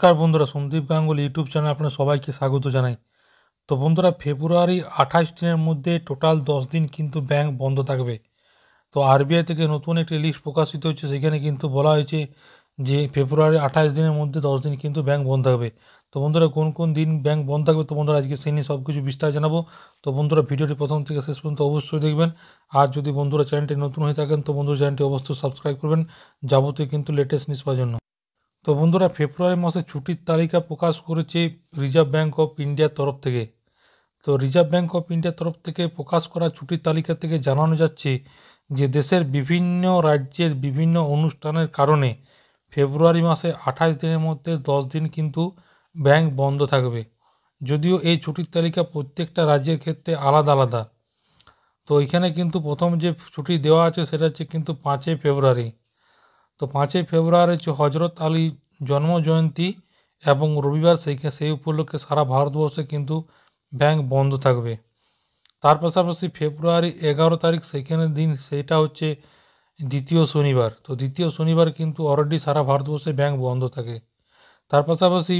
নমস্কার বন্ধুরা Sandeep Ganguly YouTube channel আপনার সবাইকে স্বাগত জানাই তো বন্ধুরা ফেব্রুয়ারি আঠাশ দিনের মধ্যে টোটাল দশ দিন কিন্তু ব্যাংক বন্ধ থাকবে তো আরবিআই থেকে নতুন একটি লিস্ট প্রকাশিত হয়েছে সেখানে কিন্তু বলা হয়েছে যে ফেব্রুয়ারি আঠাশ দিনের মধ্যে দশ দিন কিন্তু ব্যাংক বন্ধ থাকবে তো বন্ধুরা কোন কোন দিন ব্যাংক বন্ধ থাকবে তো বন্ধুরা আজকে সেই নিয়ে সব কিছু বিস্তার জানাবো তো বন্ধুরা ভিডিওটি প্রথম থেকে শেষ পর্যন্ত অবশ্যই দেখবেন আর যদি বন্ধুরা চ্যানেলটি নতুন হয়ে থাকেন তো বন্ধুরা চ্যানেলটি অবশ্যই সাবস্ক্রাইব করবেন যাবতীয় কিন্তু লেটেস্ট নিউজ পাওয়ার জন্য তো বন্ধুরা ফেব্রুয়ারি মাসে ছুটির তালিকা প্রকাশ করেছে রিজার্ভ ব্যাঙ্ক অফ ইন্ডিয়ার তরফ থেকে তো রিজার্ভ ব্যাঙ্ক অফ ইন্ডিয়ার তরফ থেকে প্রকাশ করা ছুটির তালিকা থেকে জানানো যাচ্ছে যে দেশের বিভিন্ন রাজ্যের বিভিন্ন অনুষ্ঠানের কারণে ফেব্রুয়ারি মাসে আঠাশ দিনের মধ্যে দশ দিন কিন্তু ব্যাংক বন্ধ থাকবে যদিও এই ছুটির তালিকা প্রত্যেকটা রাজ্যের ক্ষেত্রে আলাদা আলাদা তো এখানে কিন্তু প্রথম যে ছুটি দেওয়া আছে সেটা হচ্ছে কিন্তু পাঁচই ফেব্রুয়ারি তো পাঁচই ফেব্রুয়ারি হচ্ছে হজরত আলী জন্মজয়ন্তী এবং রবিবার সেই সেই উপলক্ষে সারা ভারতবর্ষে কিন্তু ব্যাংক বন্ধ থাকবে তার পাশাপাশি ফেব্রুয়ারি এগারো তারিখ সেইখানে দিন সেইটা হচ্ছে দ্বিতীয় শনিবার তো দ্বিতীয় শনিবার কিন্তু অলরেডি সারা ভারতবর্ষে ব্যাংক বন্ধ থাকে তার পাশাপাশি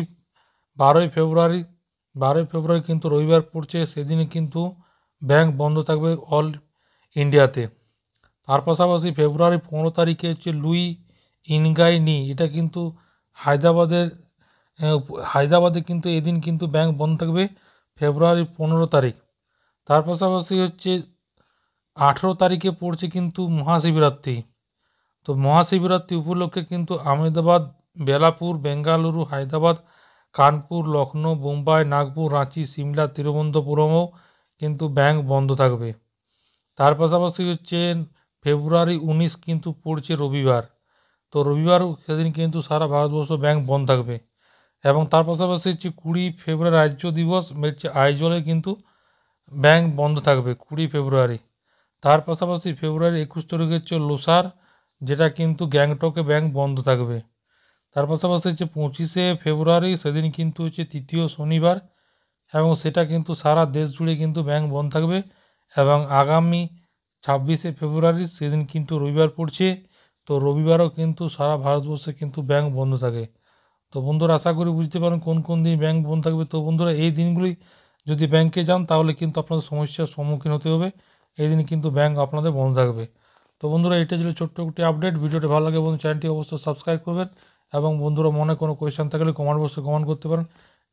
বারোই ফেব্রুয়ারি বারোই ফেব্রুয়ারি কিন্তু রবিবার পড়ছে সেদিনে কিন্তু ব্যাংক বন্ধ থাকবে অল ইন্ডিয়াতে তার পাশাপাশি ফেব্রুয়ারি পনেরো তারিখে হচ্ছে লুই ইনগাই নি এটা কিন্তু হায়দ্রাবাদের হায়দ্রাবাদে কিন্তু এদিন কিন্তু ব্যাংক বন্ধ থাকবে ফেব্রুয়ারি পনেরো তারিখ তার পাশাপাশি হচ্ছে আঠেরো তারিখে পড়ছে কিন্তু মহাশিবরাত্রি তো মহাশিবরাত্রি উপলক্ষে কিন্তু আহমেদাবাদ বেলাপুর বেঙ্গালুরু হায়দ্রাবাদ কানপুর লখনৌ বোম্বাই নাগপুর রাঁচি সিমলা তিরুবনন্তপুরমও কিন্তু ব্যাংক বন্ধ থাকবে তার পাশাপাশি হচ্ছে ফেব্রুয়ারি উনিশ কিন্তু পড়ছে রবিবার তো রবিবার সেদিন কিন্তু সারা ভারতবর্ষ ব্যাংক বন্ধ থাকবে এবং তার পাশাপাশি হচ্ছে কুড়ি ফেব্রুয়ারি রাজ্য দিবস হচ্ছে আইজলে কিন্তু ব্যাংক বন্ধ থাকবে কুড়ি ফেব্রুয়ারি তার পাশাপাশি ফেব্রুয়ারি একুশ তারিখে হচ্ছে লোসার যেটা কিন্তু গ্যাংটকে ব্যাংক বন্ধ থাকবে তার পাশাপাশি হচ্ছে পঁচিশে ফেব্রুয়ারি সেদিন কিন্তু হচ্ছে তৃতীয় শনিবার এবং সেটা কিন্তু সারা দেশ জুড়ে কিন্তু ব্যাংক বন্ধ থাকবে এবং আগামী ছাব্বিশে ফেব্রুয়ারি সেদিন কিন্তু রবিবার পড়ছে তো রবিবারও কিন্তু সারা ভারতবর্ষে কিন্তু ব্যাংক বন্ধ থাকে তো বন্ধুরা আশা করি বুঝতে পারেন কোন কোন দিন ব্যাংক বন্ধ থাকবে তো বন্ধুরা এই দিনগুলি যদি ব্যাংকে যান তাহলে কিন্তু আপনাদের সমস্যার সম্মুখীন হতে হবে এই দিন কিন্তু ব্যাংক আপনাদের বন্ধ থাকবে তো বন্ধুরা এটা ছিল ছোট্ট একটি আপডেট ভিডিওটা ভালো লাগে বন্ধু চ্যানেলটি অবশ্যই সাবস্ক্রাইব করবেন এবং বন্ধুরা মনে কোনো কোয়েশ্চেন থাকলে কমেন্ট বক্সে কমেন্ট করতে পারেন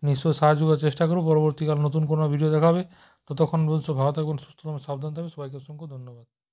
নিশ্চয়ই সাহায্য করার চেষ্টা করবো পরবর্তীকাল নতুন কোনো ভিডিও দেখাবে ততক্ষণ বন্ধু ভালো থাকবেন সুস্থ সাবধান থাকবে সবাইকে অসংখ্য ধন্যবাদ